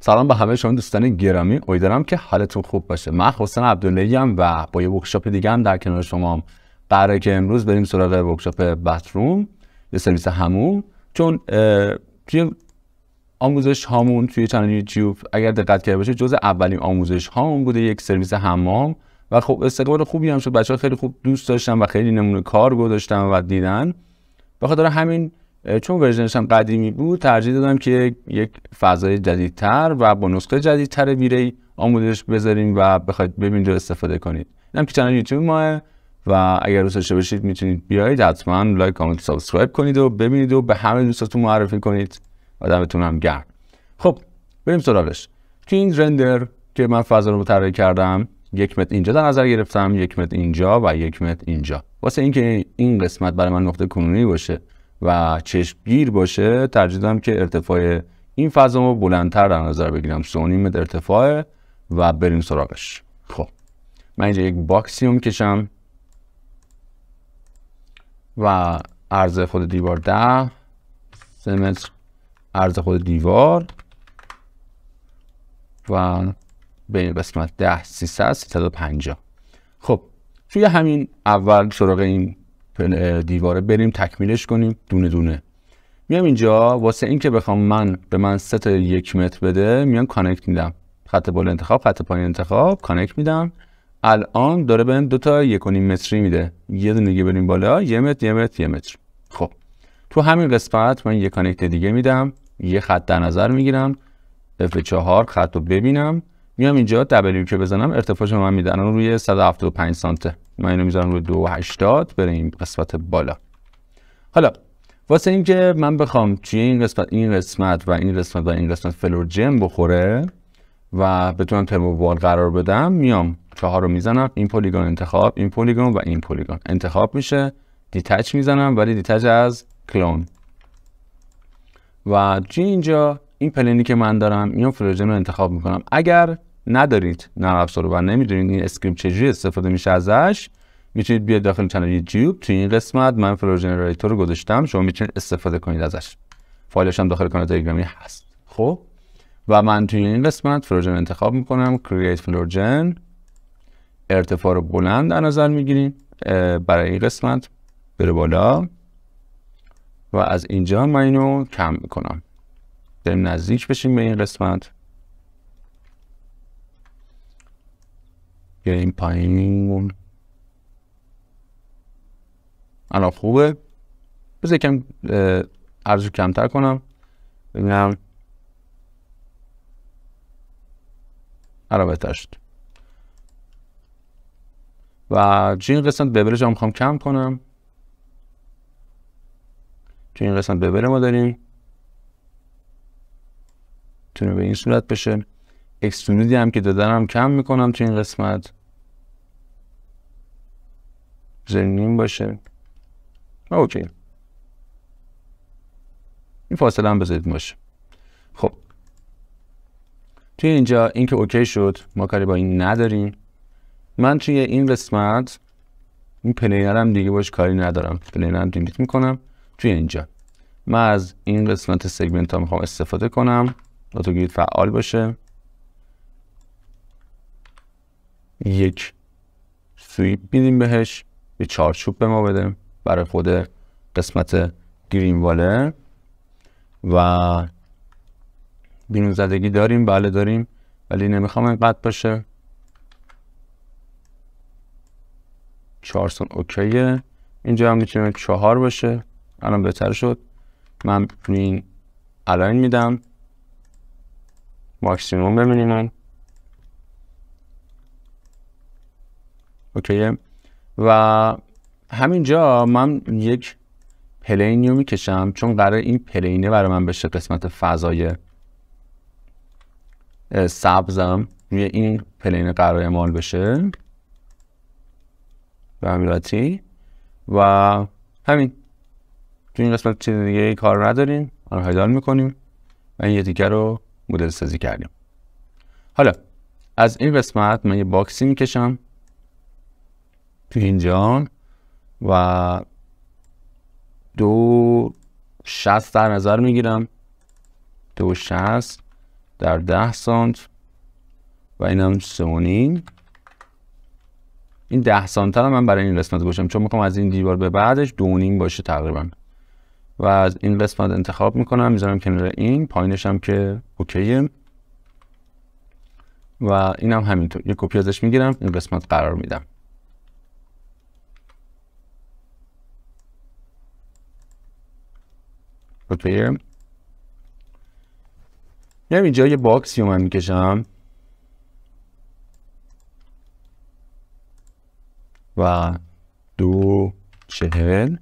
سلام به همه شما دوستان گرامی امیدوارم که حالتون خوب باشه من حسین عبداللهی و با یه ورکشاپ دیگه هم در کنار شما قراره که امروز بریم سراغ ورکشاپ باتروم، یه سرویس همون چون توی آموزش هامون توی کانال یوتیوب اگر دقت کرده باشه جز اولین آموزش هامون بوده یک سرویس حمام و خب استقبال خوبی هم شد بچه‌ها خیلی خوب دوست داشتن و خیلی نمونه کار گذاشتن و دیدن بخاطر همین چون ورژنش هم قدیمی بود ترجیح دادم که یک فضای جدیدتر و با نسخه جدیدتر ویری آموزش بذاریم و بخواید ببینید و استفاده کنید اینم که کانال یوتیوب ماه و اگر دوست داشته باشید میتونید بیایید حتما لایک کامنت سابسکرایب کنید و ببینید و به همه دوستاتون معرفی کنید و دمتون هم گرم خب بریم سراغش تو این رندر که من فضا رو طراحی کردم یک متر اینجا در نظر گرفتم یک متر اینجا و یک متر اینجا واسه اینکه این قسمت برای من نقطه کنونی باشه و چشمگیر باشه ترجیدم که ارتفاع این فضا رو بلندتر در نظر بگیرم سونی متر ارتفاع و بریم سراغش خب من اینجا یک باکسی رو میکشم و عرض خود دیوار ده سه متر عرض خود دیوار و بین قسمت 10 300 350 خب توی همین اول سراغ این دیواره بریم تکمیلش کنیم دونه دونه میام اینجا واسه اینکه بخوام من به من سه تا یک متر بده میام کانکت میدم خط بالا انتخاب خط پایین انتخاب کانکت میدم الان داره بهم دو تا یک متری میده یه دونه دیگه بریم بالا یه متر یه متر یه متر خب تو همین قسمت من یک کانکت دیگه میدم یه خط در نظر میگیرم F4 خط رو ببینم میام اینجا دبلیو که بزنم ارتفاعش من میدن روی 175 سانته من اینو میذارم رو دو هشتاد هشتاد این قسمت بالا حالا واسه اینکه من بخوام توی این قسمت این قسمت و این قسمت و این قسمت فلور بخوره و بتونم ترمووال قرار بدم میام چهار رو میزنم این پولیگون انتخاب این پلیگون و این پولیگون. انتخاب میشه دیتچ میزنم ولی دیتچ از کلون و توی اینجا این پلنی که من دارم میام فلورجن رو انتخاب میکنم اگر ندارید نرم افزار و نمیدونید این اسکریپت چجوری استفاده میشه ازش میتونید بیاید داخل کانال یوتیوب توی این قسمت من فلور جنراتور رو گذاشتم شما میتونید استفاده کنید ازش فایلش هم داخل کانال تلگرامی هست خب و من توی این قسمت فلورجن انتخاب میکنم create فلورجن ارتفاع رو بلند در نظر میگیریم برای این قسمت بره بالا و از اینجا من اینو کم میکنم بریم نزدیک بشیم به این قسمت بیاییم پایین الان خوبه بذار کم ارزو کمتر کنم ببینم الان بهتر شد و جین قسمت ببرج هم میخوام کم کنم جین این قسمت ببر ما داریم تونه به این صورت بشه اکستونودی هم که دادنم کم میکنم تو این قسمت زنیم باشه اوکی این فاصله هم بذارید باشه خب توی اینجا این که اوکی شد ما کاری با این نداریم من توی این قسمت این هم دیگه باش کاری ندارم هم دیمیت میکنم توی اینجا من از این قسمت سگمنت ها میخوام استفاده کنم گرید فعال باشه یک سویپ میدیم بهش یه چارچوب به ما بده برای خود قسمت گرین واله و بیرون زدگی داریم بله داریم ولی نمیخوام اینقدر باشه چارسون اوکیه اینجا هم میتونه چهار باشه الان بهتر شد من این الان میدم ماکسیموم ببینیم اوکی و همینجا من یک پلینی رو میکشم چون قرار این پلینه برای من بشه قسمت فضای سبزم روی این پلین قرار اعمال بشه به همیلاتی و همین تو این قسمت چیز دیگه کار نداریم آن رو هایدال میکنیم و این یه دیگه رو مدل سازی کردیم حالا از این قسمت من یه باکسی میکشم تو این و دو شست در نظر میگیرم دو شست در ده سانت و اینم سونین این ده سانت هم من برای این قسمت گوشم چون میخوام از این دیوار به بعدش دو دونیم باشه تقریبا و از این قسمت انتخاب میکنم میذارم کنار این پایینش که اوکیه و اینم هم همینطور یه کپی ازش میگیرم این قسمت قرار میدم اوکی میام اینجا یه باکسی رو من میکشم و دو چهل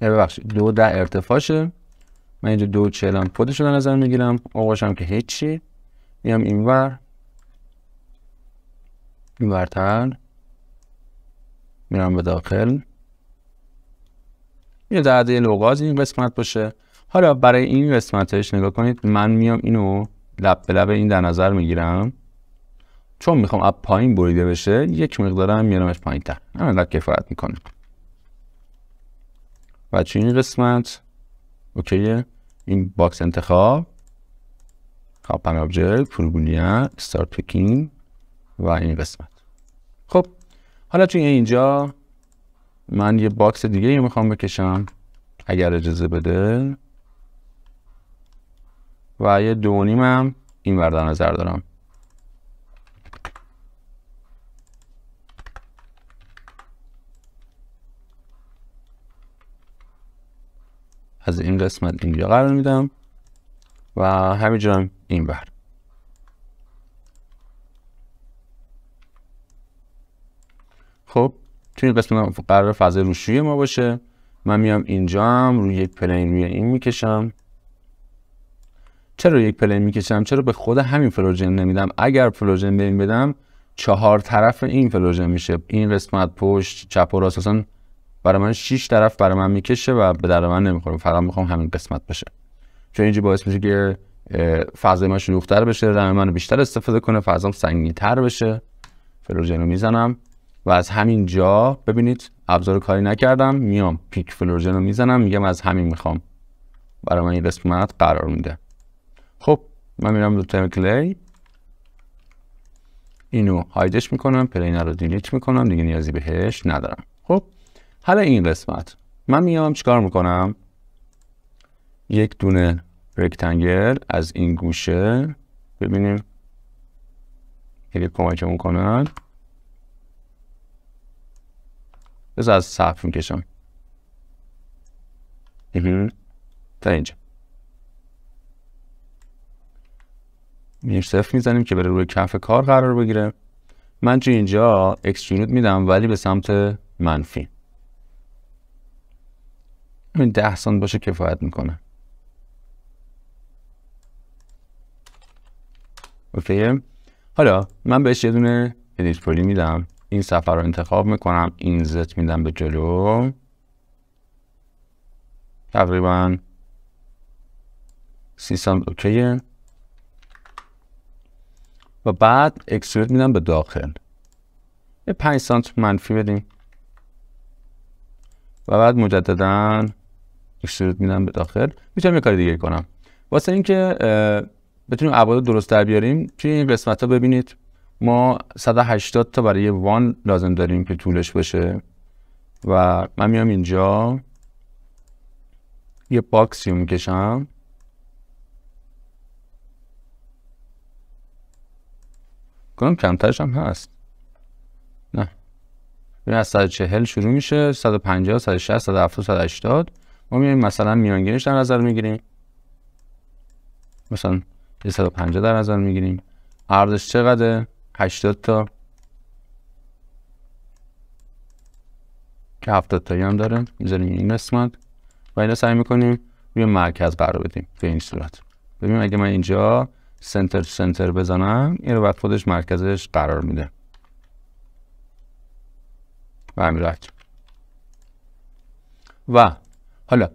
ببخشید دو ده ارتفاع ارتفاعشه من اینجا دو چهل هم خودش رو در نظر میگیرم آقاشم که هیچی میام اینور اینورتر میرم به داخل یه در یه لغاز این قسمت باشه حالا برای این قسمتش نگاه کنید من میام اینو لب به لب این در نظر میگیرم چون میخوام اب پایین بریده بشه یک مقدار هم میارمش پایین تر همینقدر کفایت میکنه و چی این قسمت اوکیه این باکس انتخاب کاپن خب، آبجکت پولبولیا استارت پیکین و این قسمت خب حالا چون اینجا من یه باکس دیگه ای میخوام بکشم اگر اجازه بده و یه دو هم این بردن در نظر دارم از این قسمت اینجا قرار میدم و همینجا هم این بر خب توی این قسمت قرار فضای روشوی ما باشه من میام اینجا هم روی یک پلین روی این میکشم چرا یک پلین میکشم چرا به خود همین فلوژن نمیدم اگر فلوژن به بدم چهار طرف این فلوژن میشه این قسمت پشت چپ و راست اصلا برای من شش طرف برای من میکشه و به در من نمیخوره فقط میخوام همین قسمت بشه چون اینجا باعث میشه که فضای ما شلوغ‌تر بشه رم من بیشتر استفاده کنه فضام سنگین‌تر بشه فلوژن رو میزنم و از همین جا ببینید ابزار کاری نکردم میام پیک فلورجن رو میزنم میگم از همین میخوام برای من این قسمت قرار میده خب من میرم دو تایم کلی اینو هایدش میکنم پلینر رو دیلیت میکنم دیگه نیازی بهش ندارم خب حالا این قسمت من میام چیکار میکنم یک دونه رکتنگل از این گوشه ببینیم یه کمکمون کنن بذار از صف میکشم تا اینجا میریم صفر میزنیم که بره روی کف کار قرار بگیره من چون اینجا اکسترونوت میدم ولی به سمت منفی این ده سانت باشه کفایت میکنه اوکیه حالا من بهش یه دونه ادیت پولی میدم این سفر رو انتخاب میکنم این زت میدم به جلو تقریبا سیستم اوکیه و بعد اکسلوت میدم به داخل یه پنج سانت منفی بدیم و بعد مجددا اکسلوت میدم به داخل میتونم یه کار دیگه کنم واسه اینکه بتونیم ابعاد درست در بیاریم توی این قسمت ها ببینید ما 180 تا برای وان لازم داریم که طولش بشه و من میام اینجا یه باکسی رو میکشم کنم کمترش هم هست نه این از 140 شروع میشه 150 160 170 180 ما میایم مثلا میانگینش در نظر میگیریم مثلا 150 در نظر میگیریم عرضش چقدره 80 تا که هفتاد تایی هم داره میذاریم این قسمت و اینا سعی میکنیم روی مرکز قرار بدیم به این صورت ببینیم اگه من اینجا سنتر سنتر بزنم این رو بعد خودش مرکزش قرار میده و همین و حالا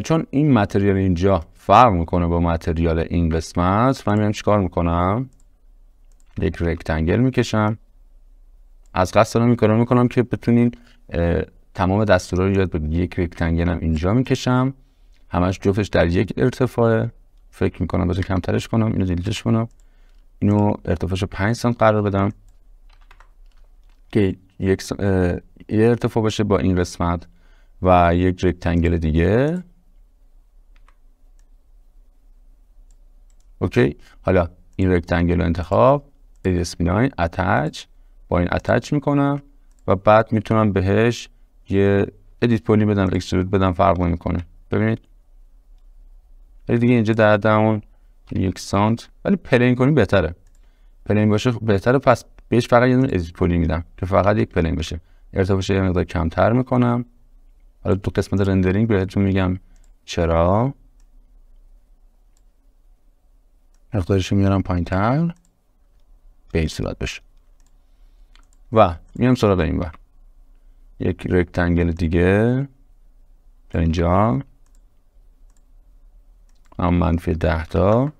چون این متریال اینجا فرق میکنه با متریال این قسمت من میرم چیکار میکنم یک رکتنگل میکشم از قصد دارم میکنم که بتونین تمام دستور رو یاد بگیرید یک رکتنگل هم اینجا میکشم همش جفتش در یک ارتفاعه فکر میکنم بذار کمترش کنم اینو دیلیتش کنم اینو ارتفاعش 5 سانت قرار بدم که یک ارتفاع باشه با این قسمت و یک رکتنگل دیگه اوکی حالا این رکتنگل رو انتخاب ادیس میلاین اتچ با این اتچ میکنم و بعد میتونم بهش یه ادیت پولی بدم اکسترود بدم فرق میکنه ببینید دیگه اینجا در دمون یک سانت ولی پلین کنیم بهتره پلین باشه بهتره پس بهش فقط یه دونه ادیت پولی میدم که فقط یک پلین بشه ارتفاعش یه مقدار کمتر میکنم حالا تو قسمت رندرینگ بهتون میگم چرا مقدارش میارم پایین تر به این صورت بشه و میام سراغ این بر یک رکتنگل دیگه در اینجا هم منفی ده تا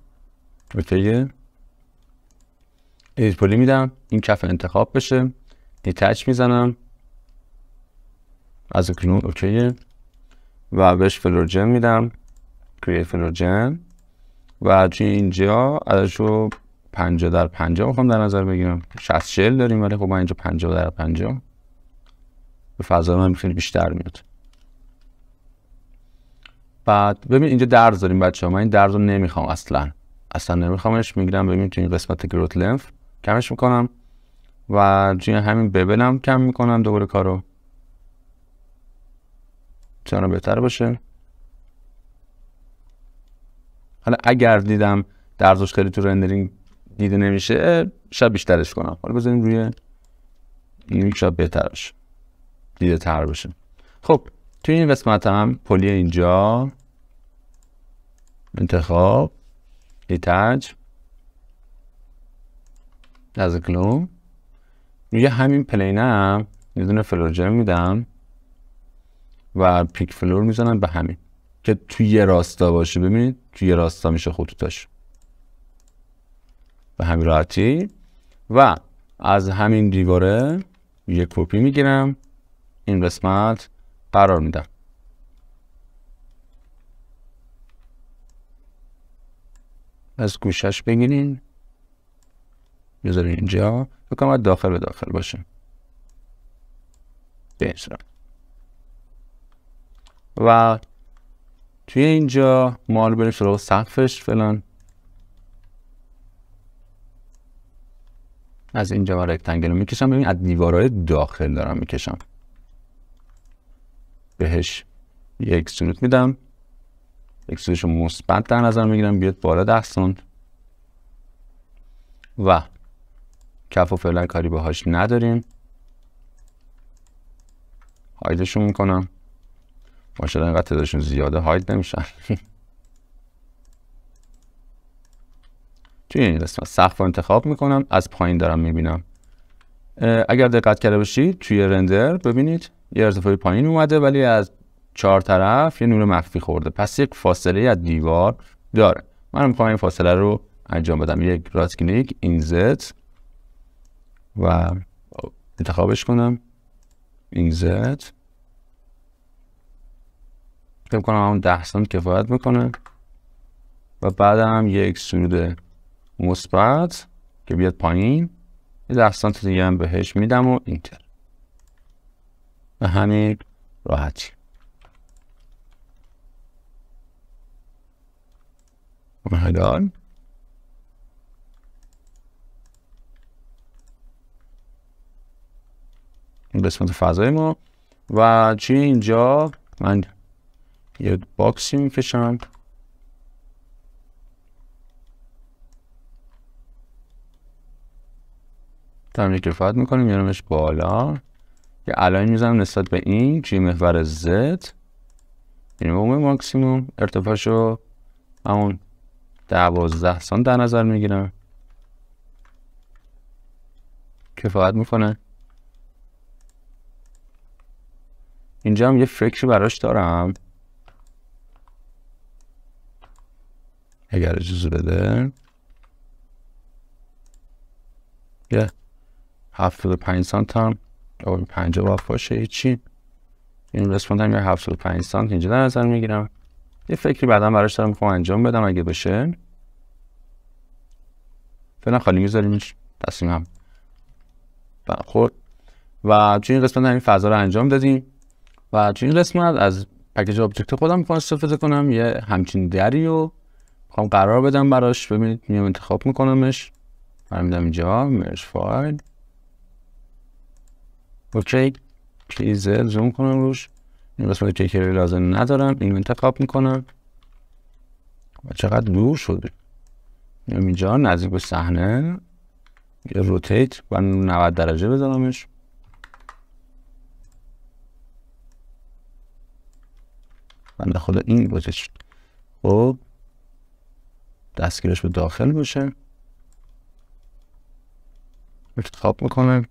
اوکیه ادیت پولی میدم این کف انتخاب بشه دیتچ میزنم از اکنون اوکیه و بهش فلورجن میدم کریت فلورجن و توی اینجا ازش رو 50 در 50 میخوام در نظر بگیرم 60 40 داریم ولی خب ما اینجا 50 در 50 به فضا من خیلی بیشتر میاد بعد ببین اینجا درز داریم بچه ها من این درز رو نمیخوام اصلا اصلا نمیخوامش میگیرم ببین تو این قسمت گروت لنف کمش میکنم و توی همین ببلم کم میکنم دوباره کارو چرا بهتر باشه حالا اگر دیدم درزش خیلی تو رندرینگ دیده نمیشه شب بیشترش کنم حالا بذاریم روی این شب بهتر دیده تر بشه خب توی این قسمت هم پلی اینجا انتخاب ایتج از کلوم روی همین هم یه دونه فلور میدم و پیک فلور میزنم به همین که توی یه راستا باشه ببینید توی یه راستا میشه خطوطاش به همین راحتی و از همین دیواره یک کپی میگیرم این قسمت قرار میدم از گوشش بگیرین بذارین اینجا بکنم از داخل به داخل باشه به و توی اینجا مال بریم سراغ سقفش فلان از اینجا من رکتنگل رو میکشم ببین از دیوارهای داخل دارم میکشم بهش یک سنوت میدم یک مثبت در نظر میگیرم بیاد بالا دستون و کف و فعلا کاری باهاش نداریم هایدشون میکنم ماشاءالله اینقدر تعدادشون زیاده هاید نمیشن توی این قسمت سقف رو انتخاب میکنم از پایین دارم میبینم اگر دقت کرده باشید توی رندر ببینید یه ارتفاع پایین اومده ولی از چهار طرف یه نور مخفی خورده پس یک فاصله از دیوار داره من میخوام این فاصله رو انجام بدم یک رات کلیک زد و انتخابش کنم زد فکر کنم اون ده سانت کفایت میکنه و بعدم یک سرود مثبت که بیاد پایین یه درصد دیگه هم بهش میدم و اینتر به همین راحتی مهدان این قسمت فضای ما و چی اینجا من یه باکسی میکشم یک کفایت میکنیم میارمش بالا یه الان میزنم نسبت به این جی محور زد مینیموم ماکسیموم ارتفاعشو همون دوازده سان در نظر میگیرم کفایت میکنه اینجا هم یه فکری براش دارم اگر اجازه بده یه yeah. 75 سانت هم او 50 واف باشه هیچی این رسپوند هم یه 75 سانت اینجا در نظر میگیرم یه فکری بعدا براش دارم میخوام انجام بدم اگه بشه فعلا خالی میذاریمش هم بله، خود خب. و توی این قسمت همین فضا رو انجام دادیم و توی این قسمت از پکیج آبجکت خودم میخوام استفاده کنم یه همچین دری رو میخوام قرار بدم براش ببینید میام انتخاب میکنمش برمیدم اینجا مرش فایل اوکی کیزر زوم کنم روش این قسمت که کیکر لازم ندارم اینو انتخاب میکنم و چقدر دور شده اینجا نزدیک به صحنه یه روتیت و 90 درجه بزنمش بنده خدا این روتیت خب دستگیرش به داخل باشه انتخاب میکنم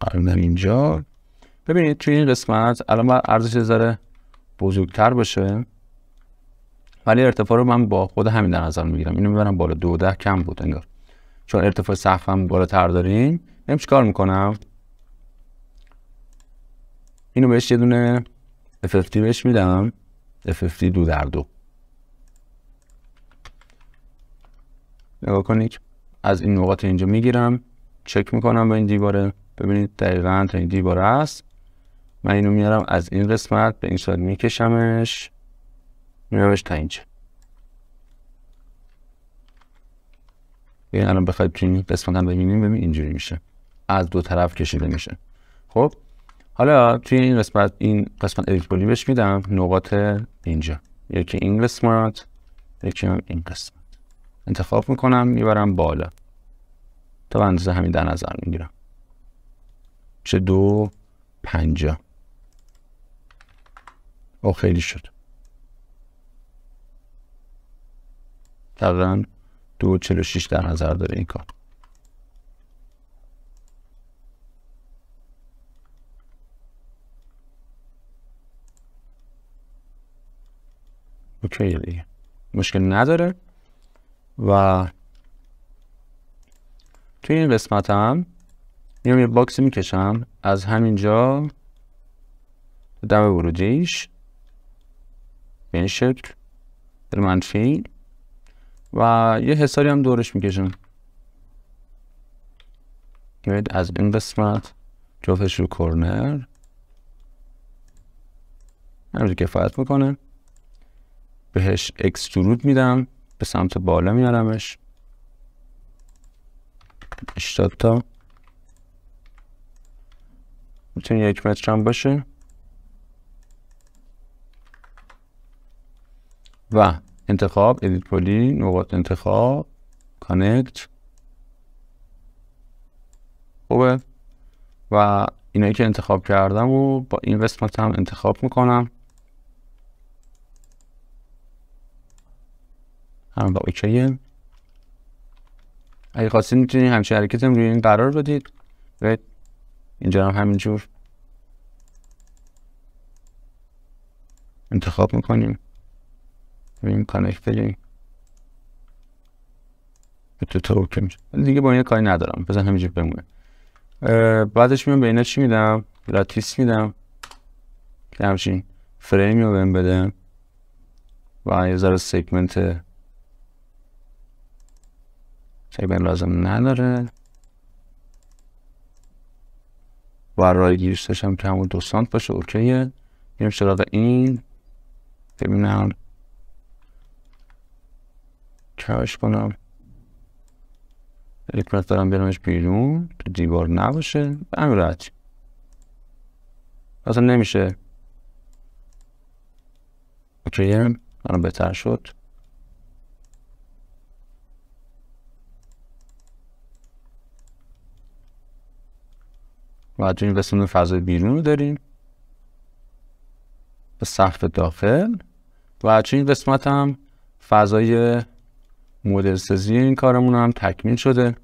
قرار اینجا ببینید توی این قسمت الان باید ارزش ذره بزرگتر باشه ولی ارتفاع رو من با خود همین در نظر میگیرم اینو میبرم بالا دو ده کم بود انگار چون ارتفاع سقف بالاتر داریم بریم چیکار میکنم اینو بهش یه دونه FFT بهش میدم FFT دو در دو نگاه کنید از این نقاط اینجا میگیرم چک میکنم به این دیواره ببینید دقیقا تا این دیواره است من اینو میارم از این قسمت به این سال میکشمش میارمش تا اینجا این الان بخواید تو این قسمت هم ببینیم ببین اینجوری میشه از دو طرف کشیده میشه خب حالا توی این قسمت این قسمت ادیت بهش میدم نقاط اینجا یکی این قسمت یکی هم این قسمت انتخاب میکنم میبرم بالا تا به اندازه همین در نظر میگیرم چه دو پنجا او خیلی شد تقریبا دو چلو شیش در نظر داره این کار اوکی دیگه مشکل نداره و توی این قسمت هم میرم یه باکسی میکشم از همینجا دم ورودیش به این شکل در منفی و یه حساری هم دورش میکشم میاد از این قسمت جفتش رو کرنر همینجا کفایت میکنه بهش اکسترود میدم به سمت بالا میارمش اشتاد تا میتونه یک متر هم باشه و انتخاب ادیت پولی نقاط انتخاب کانکت خوبه و اینایی که انتخاب کردم و با این قسمت هم انتخاب میکنم هم با اوکیه اگه خواستید میتونید همچین حرکت هم روی این قرار بدید اینجا هم همینجور انتخاب میکنیم این کانکت بگیم به تو دیگه با این کاری ندارم بزن همینجور بمونه بعدش میام به اینا چی میدم لاتیس میدم که همچین فریم رو بهم بده و یه ذره سگمنت سیگمنت لازم نداره و رای هم که همون دو سانت باشه اوکیه بیرم سراغ این ببینم کش کنم یک دارم برمش بیرون تو دیوار نباشه به همین راحتی اصلا نمیشه اوکیه الان بهتر شد و تو این قسمت فضای بیرون رو داریم به سقف داخل و تو این قسمت هم فضای مدل سازی این کارمون هم تکمیل شده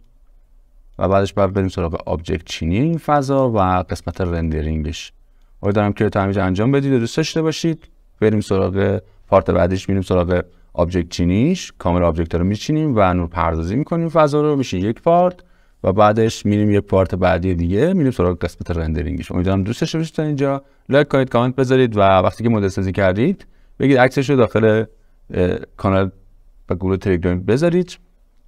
و بعدش باید بریم سراغ آبجکت چینی این فضا و قسمت رندرینگش دارم که تمیز انجام بدید و دوست داشته باشید بریم سراغ پارت بعدش میریم سراغ آبجکت چینیش کامل آبجکت رو میچینیم و نور پردازی میکنیم فضا رو میشه یک پارت و بعدش میریم یه پارت بعدی دیگه میریم سراغ قسمت رندرینگش امیدوارم دوست داشته تا اینجا لایک کنید کامنت بذارید و وقتی که مدل سازی کردید بگید عکسش رو داخل کانال و گروه تلگرام بذارید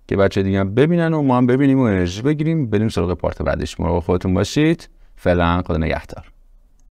که بچه دیگه ببینن و ما هم ببینیم و انرژی بگیریم بریم سراغ پارت بعدیش مراقب خودتون باشید فعلا خدا نگهدار